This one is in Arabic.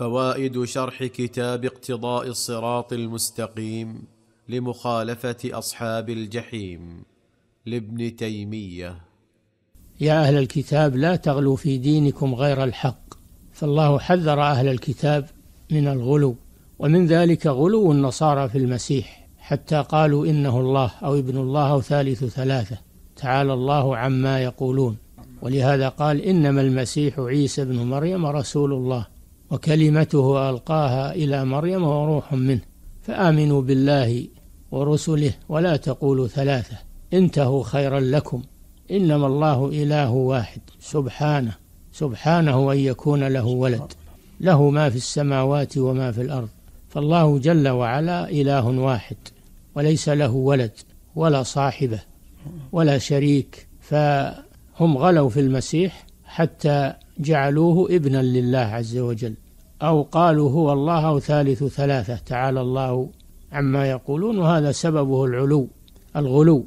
فوائد شرح كتاب اقتضاء الصراط المستقيم لمخالفه اصحاب الجحيم لابن تيميه يا اهل الكتاب لا تغلوا في دينكم غير الحق فالله حذر اهل الكتاب من الغلو ومن ذلك غلو النصارى في المسيح حتى قالوا انه الله او ابن الله او ثالث ثلاثه تعالى الله عما يقولون ولهذا قال انما المسيح عيسى ابن مريم رسول الله وكلمته ألقاها إلى مريم وروح منه فآمنوا بالله ورسله ولا تقولوا ثلاثة انتهوا خيرا لكم إنما الله إله واحد سبحانه سبحانه أن يكون له ولد له ما في السماوات وما في الأرض فالله جل وعلا إله واحد وليس له ولد ولا صاحبة ولا شريك فهم غلوا في المسيح حتى جعلوه ابنا لله عز وجل أو قالوا هو الله أو ثالث ثلاثة تعالى الله عما يقولون وهذا سببه العلو الغلو